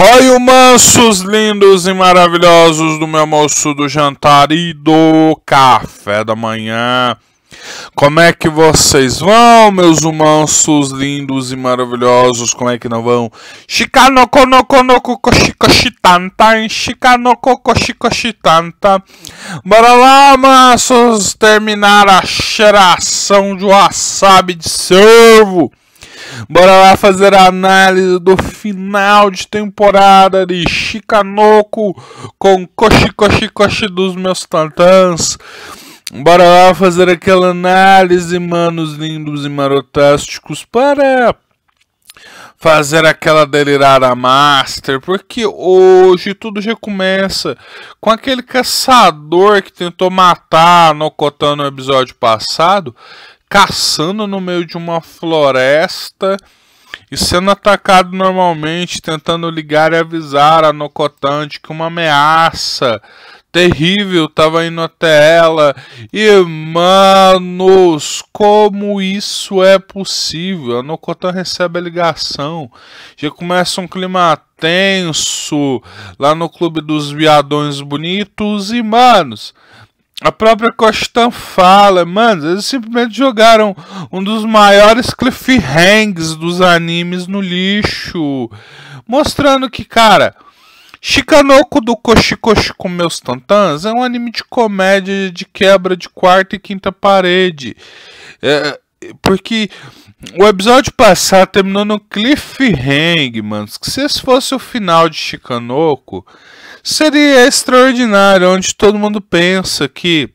Olha mansos lindos e maravilhosos do meu almoço, do jantar e do café da manhã. Como é que vocês vão, meus humansos lindos e maravilhosos? Como é que não vão? Shikanoko no konoko Bora lá, mansos, terminar a cheiração de wasabi de servo Bora lá fazer a análise do final de temporada de Chicanoco com Coxi Coxi Coxi dos meus tantãs. Bora lá fazer aquela análise, manos lindos e marotásticos, para fazer aquela delirada master, porque hoje tudo já começa com aquele caçador que tentou matar a Nocotão no episódio passado, caçando no meio de uma floresta e sendo atacado normalmente, tentando ligar e avisar a Nocotan de que uma ameaça terrível estava indo até ela. E manos, como isso é possível? A Nocotan recebe a ligação, já começa um clima tenso lá no Clube dos Viadões Bonitos e, manos, a própria Costan fala, mano, eles simplesmente jogaram um dos maiores cliffhangers dos animes no lixo. Mostrando que, cara, Chicanoco do Koshikoshi com meus tantãs é um anime de comédia de quebra de quarta e quinta parede. É, porque o episódio passado terminou no cliffhang, mano. Se esse fosse o final de Chicanoco, seria extraordinário, onde todo mundo pensa que.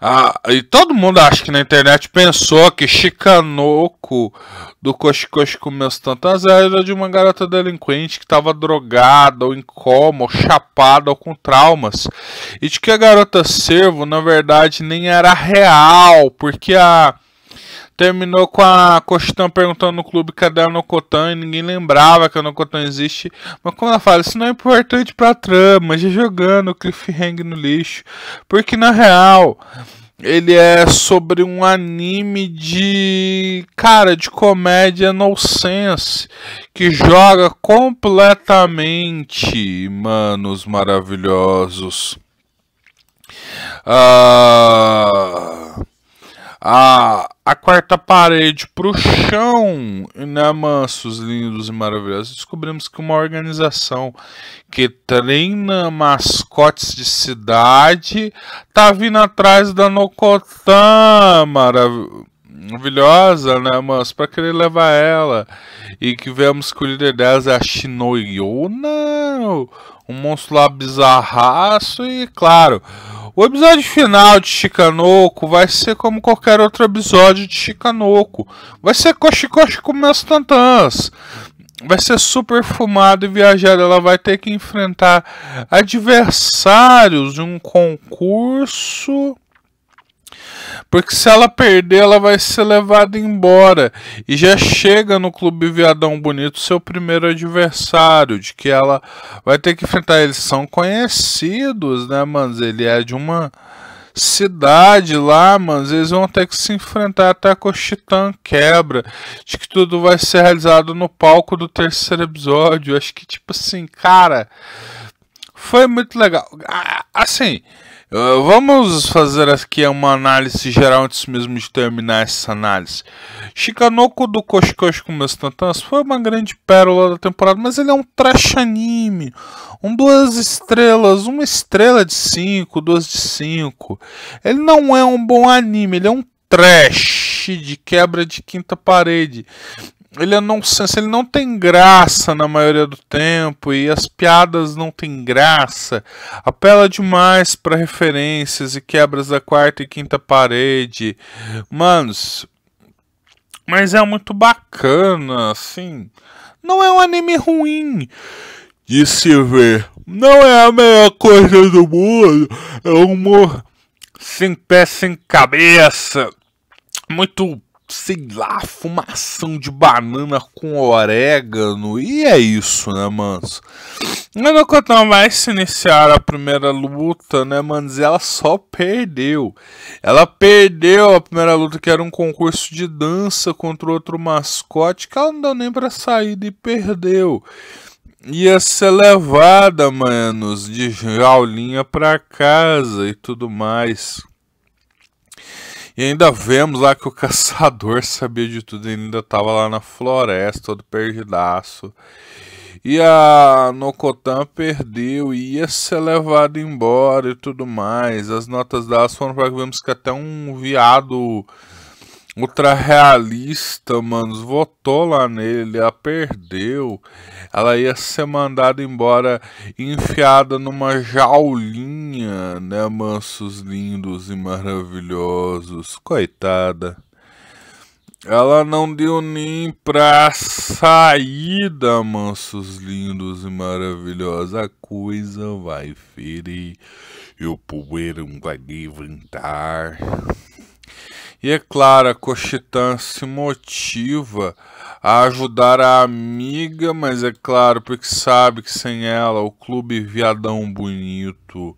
Ah, e todo mundo acha que na internet pensou que Chicanoco do Coxi Coxi meus Tantas era de uma garota delinquente que estava drogada ou em coma, ou chapada ou com traumas. E de que a garota servo, na verdade, nem era real, porque a Terminou com a Costan perguntando no clube cadê a Nocotan e ninguém lembrava que a Nocotan existe. Mas como ela fala, isso não é importante pra trama, já jogando o cliffhanger no lixo. Porque na real, ele é sobre um anime de cara de comédia nonsense que joga completamente, manos maravilhosos. Ah... Uh a, a quarta parede para o chão, né, mansos, lindos e maravilhosos, descobrimos que uma organização que treina mascotes de cidade tá vindo atrás da nokotama maravilhosa, né, mas para querer levar ela. E que vemos que o líder delas é a Shinoyona, né, um monstro lá bizarraço e, claro o episódio final de Chicanoco vai ser como qualquer outro episódio de Chicanoco. Vai ser coxicoxi com meus tantãs. Vai ser super fumado e viajado. Ela vai ter que enfrentar adversários de um concurso porque se ela perder, ela vai ser levada embora. E já chega no Clube Viadão Bonito seu primeiro adversário, de que ela vai ter que enfrentar. Eles são conhecidos, né, mano? Ele é de uma cidade lá, mano. Eles vão ter que se enfrentar até com o Chitã quebra. De que tudo vai ser realizado no palco do terceiro episódio. Acho que, tipo assim, cara. Foi muito legal. Ah, assim. Ah, vamos fazer aqui uma análise geral antes mesmo de terminar essa análise. Shikanoko do Koshikoshi com meus tantãs foi uma grande pérola da temporada, mas ele é um trash anime. Um duas estrelas, uma estrela de cinco, duas de cinco. Ele não é um bom anime, ele é um trash de quebra de quinta parede ele é nonsense, ele não tem graça na maioria do tempo e as piadas não têm graça. Apela demais para referências e quebras da quarta e quinta parede. Manos, mas é muito bacana, assim. Não é um anime ruim de se ver. Não é a melhor coisa do mundo. É um humor sem pé, sem cabeça. Muito sei lá, fumação de banana com orégano. E é isso, né, mano? Mas enquanto é vai se iniciar a primeira luta, né, manos? Ela só perdeu. Ela perdeu a primeira luta, que era um concurso de dança contra outro mascote, que ela não deu nem pra sair e perdeu. Ia ser levada, manos, de jaulinha pra casa e tudo mais. E ainda vemos lá que o caçador sabia de tudo e ainda estava lá na floresta, todo perdidaço. E a Nocotan perdeu e ia ser levado embora e tudo mais. As notas delas foram para que vemos que até um viado Outra realista, mano, votou lá nele, ela perdeu. Ela ia ser mandada embora enfiada numa jaulinha, né, mansos lindos e maravilhosos. Coitada. Ela não deu nem pra saída, mansos lindos e maravilhosos. A coisa vai ferir e o poeirão vai levantar. E é claro, a Cochitã se motiva a ajudar a amiga, mas é claro, porque sabe que sem ela o clube Viadão Bonito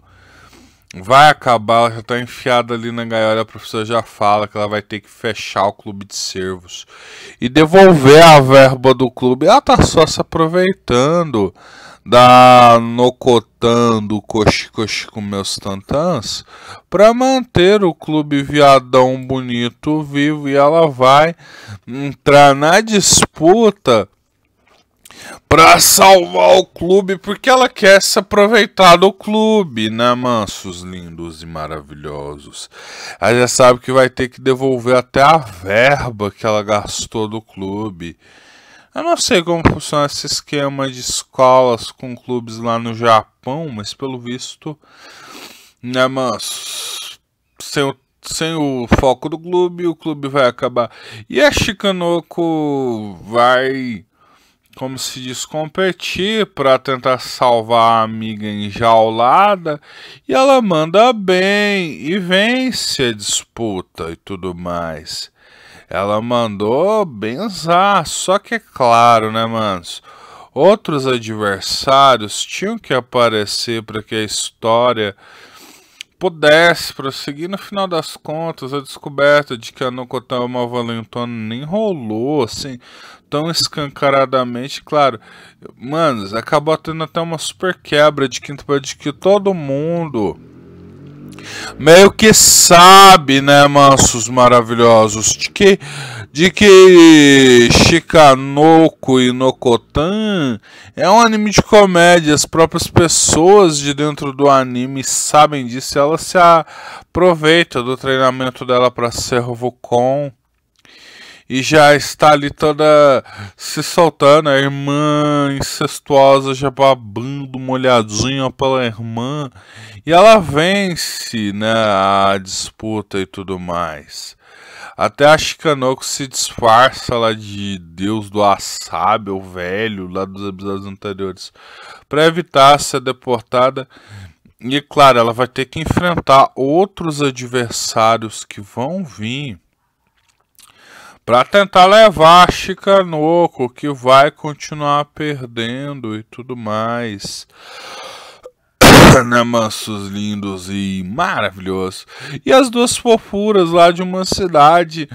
vai acabar. Ela já está enfiada ali na gaiola. A professora já fala que ela vai ter que fechar o clube de servos e devolver a verba do clube. Ela está só se aproveitando da Nocotando coxi com meus tantãs para manter o clube viadão bonito vivo e ela vai entrar na disputa para salvar o clube porque ela quer se aproveitar do clube, né, mansos lindos e maravilhosos. Ela já sabe que vai ter que devolver até a verba que ela gastou do clube. Eu não sei como funciona esse esquema de escolas com clubes lá no Japão, mas pelo visto, né, mas sem o, sem o foco do clube, o clube vai acabar. E a Chikanoko vai, como se diz, competir para tentar salvar a amiga enjaulada e ela manda bem e vence a disputa e tudo mais. Ela mandou benzar só que é claro, né, manos? Outros adversários tinham que aparecer para que a história pudesse prosseguir. No final das contas, a descoberta de que a Nocotama Valentona nem rolou, assim, tão escancaradamente, claro. Manos, acabou tendo até uma super quebra de quinta de que todo mundo meio que sabe, né, mansos maravilhosos, de que, de que Chicanoko e Nokotan é um anime de comédia. As próprias pessoas de dentro do anime sabem disso. Ela se aproveita do treinamento dela para ser Vukon e já está ali toda se soltando. A irmã incestuosa já babando molhadinho pela irmã. E ela vence né, a disputa e tudo mais. Até a Chicanoco se disfarça lá de Deus do Asabe, o velho, lá dos episódios anteriores, para evitar ser deportada. E claro, ela vai ter que enfrentar outros adversários que vão vir para tentar levar Chicanoco, que vai continuar perdendo e tudo mais. né, mansos lindos e maravilhosos. E as duas fofuras lá de uma cidade,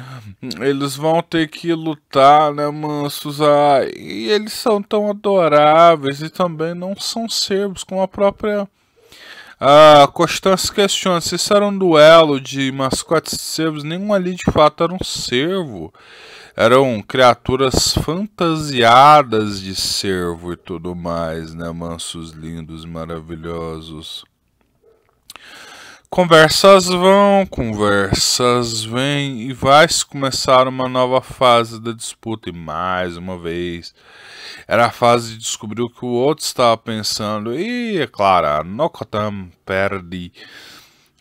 eles vão ter que lutar, né, mansos? Ah, e eles são tão adoráveis e também não são servos, como a própria a ah, Constância questiona se isso era um duelo de mascotes cervos. Nenhum ali de fato era um cervo. Eram criaturas fantasiadas de cervo e tudo mais, né? Mansos lindos, maravilhosos. Conversas vão, conversas vêm e vai se começar uma nova fase da disputa. E mais uma vez, era a fase de descobrir o que o outro estava pensando. E, é claro, Nokotam perde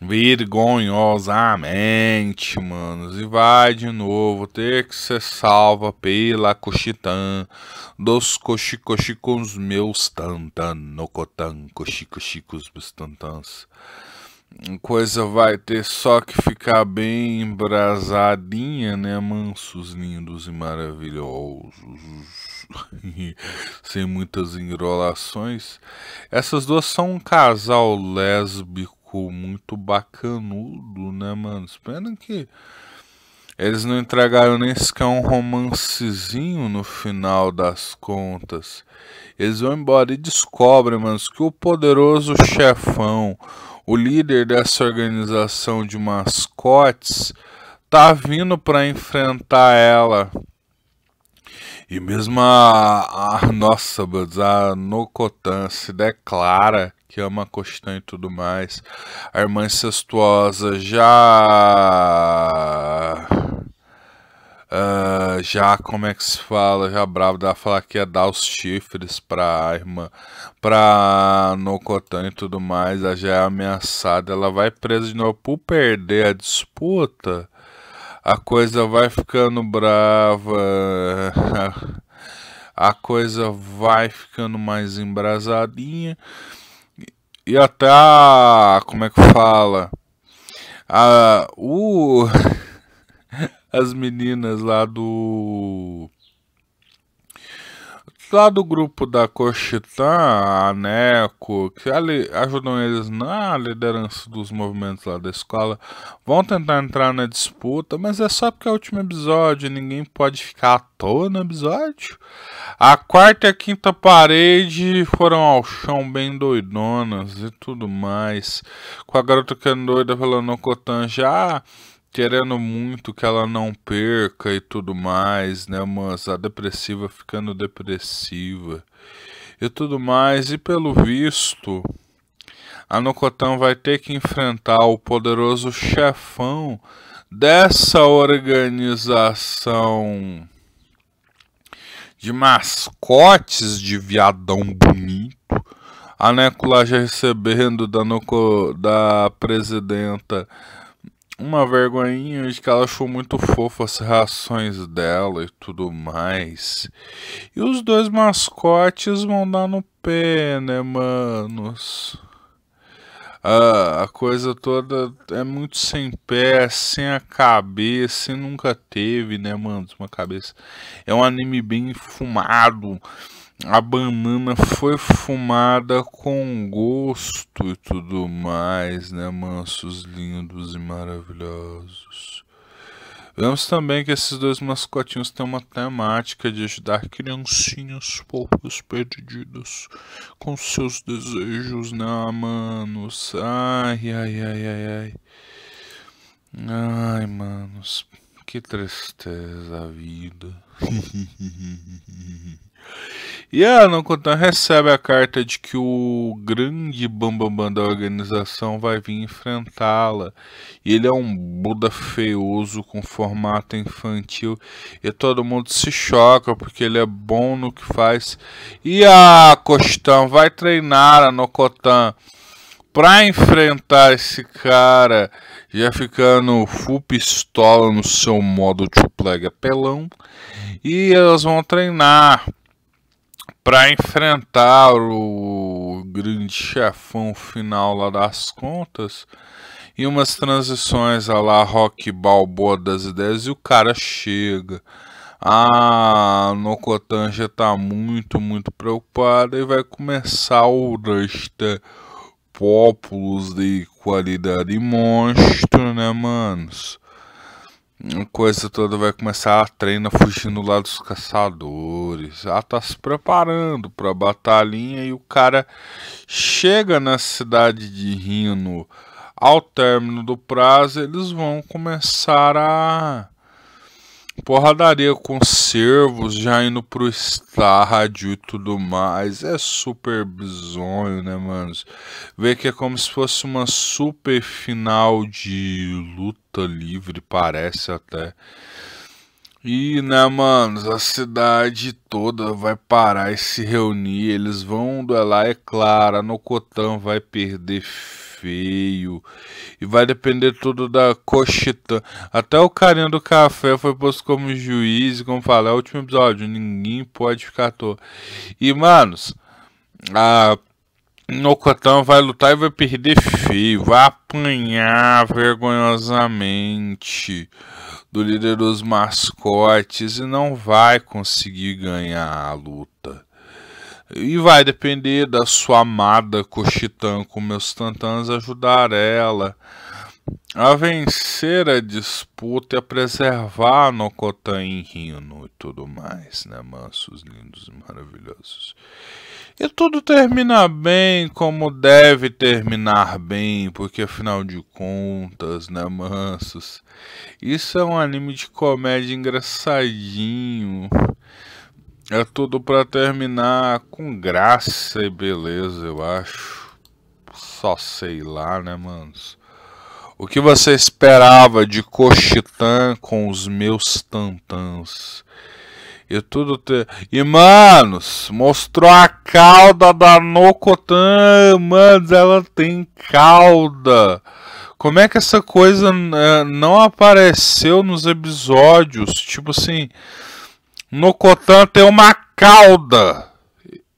vergonhosamente, manos. E vai de novo ter que ser salva pela Cochitã dos Cochicochicos meus tantan, Nokotan, Cochicochicos meus tantans coisa vai ter só que ficar bem embrasadinha, né? Mansos, lindos e maravilhosos. Sem muitas enrolações. Essas duas são um casal lésbico muito bacanudo, né, mano? Pena que eles não entregaram nem sequer um romancezinho no final das contas. Eles vão embora e descobrem, mano, que o poderoso chefão o líder dessa organização de mascotes tá vindo para enfrentar ela. E mesmo a, a nossa, a Nocotan se declara que ama Costan e tudo mais. A irmã incestuosa já Uh, já, como é que se fala? Já bravo da falar que ia dar os chifres pra irmã, pra Nocotan e tudo mais. Ela já é ameaçada. Ela vai presa de novo por perder a disputa. A coisa vai ficando brava. a coisa vai ficando mais embrasadinha. E até. A, como é que fala? A, o. as meninas lá do lá do grupo da Cochitã, a Neco, que ali ajudam eles na liderança dos movimentos lá da escola, vão tentar entrar na disputa, mas é só porque é o último episódio, ninguém pode ficar à toa no episódio. A quarta e a quinta parede foram ao chão bem doidonas e tudo mais, com a garota que é doida falando no Cotan já querendo muito que ela não perca e tudo mais, né, mas a depressiva ficando depressiva e tudo mais, e pelo visto, a Nocotão vai ter que enfrentar o poderoso chefão dessa organização de mascotes de viadão bonito. A Necula já recebendo da, Noco, da presidenta uma vergonhinha de que ela achou muito fofo as reações dela e tudo mais. E os dois mascotes vão dar no pé, né, manos? Ah, a coisa toda é muito sem pé, sem a cabeça, e nunca teve, né, manos, uma cabeça. É um anime bem fumado a banana foi fumada com gosto e tudo mais, né, mansos lindos e maravilhosos. Vemos também que esses dois mascotinhos têm uma temática de ajudar criancinhos poucos perdidos com seus desejos, né, manos? Ai, ai, ai, ai, ai. Ai, manos, que tristeza a vida. E é, a Nocotan recebe a carta de que o grande bambambam da organização vai vir enfrentá-la. Ele é um Buda feioso com formato infantil e todo mundo se choca porque ele é bom no que faz. E a Costão vai treinar a Nocotan para enfrentar esse cara, já ficando full pistola no seu modo de pelão. E elas vão treinar para enfrentar o grande chefão final lá das contas e umas transições a lá rock balboa das ideias e o cara chega. A ah, Nocotan já tá muito, muito preocupada e vai começar o Rasta Populus de qualidade monstro, né, manos? coisa toda vai começar a treina fugindo lá dos caçadores. Ela ah, tá se preparando pra batalhinha e o cara chega na cidade de Rino. Ao término do prazo, eles vão começar a porradaria com servos já indo pro estádio e tudo mais. É super bizonho, né, manos? Ver que é como se fosse uma super final de luta luta livre, parece até. E, né, mano, a cidade toda vai parar e se reunir. Eles vão duelar, é claro. A Cotão vai perder feio. E vai depender tudo da Cochitã. Até o carinha do café foi posto como juiz. E como falei, é o último episódio. Ninguém pode ficar à toa. E, manos, a Nocotão vai lutar e vai perder feio, vai apanhar vergonhosamente do líder dos mascotes e não vai conseguir ganhar a luta. E vai depender da sua amada Cochitã, com meus tantãs ajudar ela a vencer a disputa e a preservar Nokota em Rino e tudo mais, né, mansos, lindos e maravilhosos. E tudo termina bem como deve terminar bem, porque afinal de contas, né, mansos, isso é um anime de comédia engraçadinho. É tudo para terminar com graça e beleza, eu acho. Só sei lá, né, manos? O que você esperava de Cochitã com os meus tantãs? E tudo. Te... E, manos, mostrou a cauda da Nocotan. Manos, ela tem cauda. Como é que essa coisa né, não apareceu nos episódios? Tipo assim. Nocotan tem uma cauda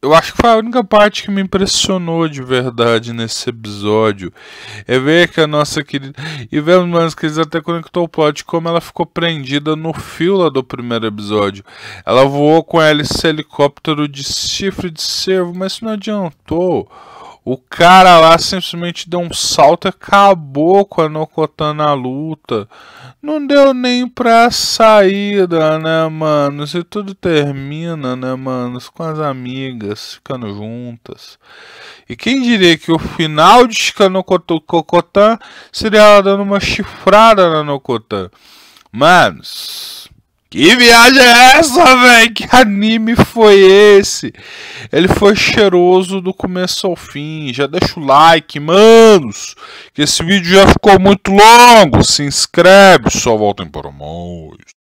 eu acho que foi a única parte que me impressionou de verdade nesse episódio. É ver que a nossa querida. E vemos que eles até conectou o plot como ela ficou prendida no fio lá do primeiro episódio. Ela voou com a esse helicóptero de chifre de cervo, mas isso não adiantou. O cara lá simplesmente deu um salto e acabou com a Nocotan na luta. Não deu nem pra saída, né, mano? E tudo termina, né, mano? Com as amigas ficando juntas. E quem diria que o final de Canocotan seria ela dando uma chifrada na Nocotan? Manos, que viagem é essa, velho? Que anime foi esse? Ele foi cheiroso do começo ao fim. Já deixa o like, manos. Que esse vídeo já ficou muito longo. Se inscreve, só voltem para mais.